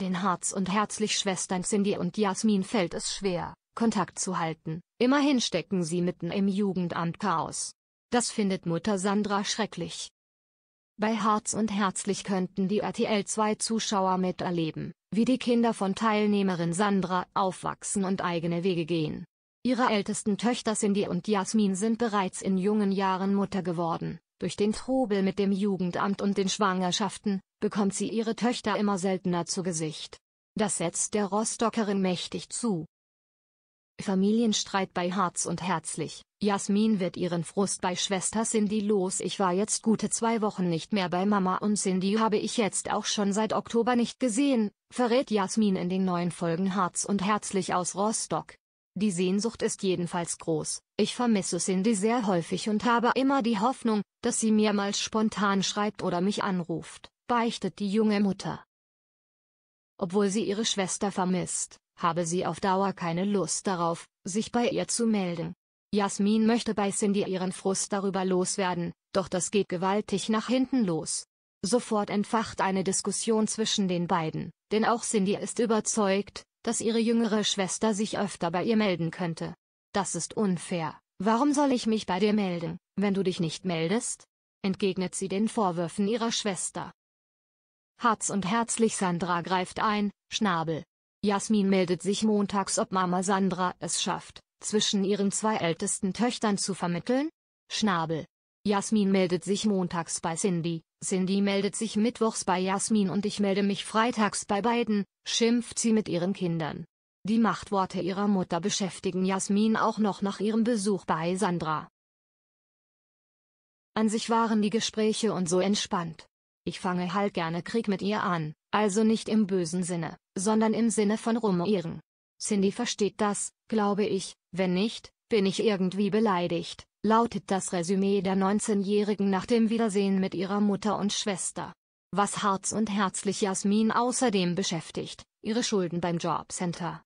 Den Harz- und Herzlich-Schwestern Cindy und Jasmin fällt es schwer, Kontakt zu halten. Immerhin stecken sie mitten im Jugendamt Chaos. Das findet Mutter Sandra schrecklich. Bei Harz und Herzlich könnten die RTL 2 Zuschauer miterleben, wie die Kinder von Teilnehmerin Sandra aufwachsen und eigene Wege gehen. Ihre ältesten Töchter Cindy und Jasmin sind bereits in jungen Jahren Mutter geworden. Durch den Trubel mit dem Jugendamt und den Schwangerschaften, bekommt sie ihre Töchter immer seltener zu Gesicht. Das setzt der Rostockerin mächtig zu. Familienstreit bei Harz und Herzlich. Jasmin wird ihren Frust bei Schwester Cindy los. Ich war jetzt gute zwei Wochen nicht mehr bei Mama und Cindy habe ich jetzt auch schon seit Oktober nicht gesehen, verrät Jasmin in den neuen Folgen Harz und Herzlich aus Rostock. Die Sehnsucht ist jedenfalls groß. Ich vermisse Cindy sehr häufig und habe immer die Hoffnung, dass sie mir mal spontan schreibt oder mich anruft, beichtet die junge Mutter. Obwohl sie ihre Schwester vermisst, habe sie auf Dauer keine Lust darauf, sich bei ihr zu melden. Jasmin möchte bei Cindy ihren Frust darüber loswerden, doch das geht gewaltig nach hinten los. Sofort entfacht eine Diskussion zwischen den beiden, denn auch Cindy ist überzeugt, dass ihre jüngere Schwester sich öfter bei ihr melden könnte. Das ist unfair. Warum soll ich mich bei dir melden, wenn du dich nicht meldest? entgegnet sie den Vorwürfen ihrer Schwester. Harz und herzlich Sandra greift ein, Schnabel. Jasmin meldet sich montags, ob Mama Sandra es schafft, zwischen ihren zwei ältesten Töchtern zu vermitteln? Schnabel. Jasmin meldet sich montags bei Cindy, Cindy meldet sich mittwochs bei Jasmin und ich melde mich freitags bei beiden, schimpft sie mit ihren Kindern. Die Machtworte ihrer Mutter beschäftigen Jasmin auch noch nach ihrem Besuch bei Sandra. An sich waren die Gespräche und so entspannt. Ich fange halt gerne Krieg mit ihr an, also nicht im bösen Sinne, sondern im Sinne von rumieren. Cindy versteht das, glaube ich, wenn nicht, bin ich irgendwie beleidigt lautet das Resümee der 19-Jährigen nach dem Wiedersehen mit ihrer Mutter und Schwester. Was Harz und herzlich Jasmin außerdem beschäftigt, ihre Schulden beim Jobcenter.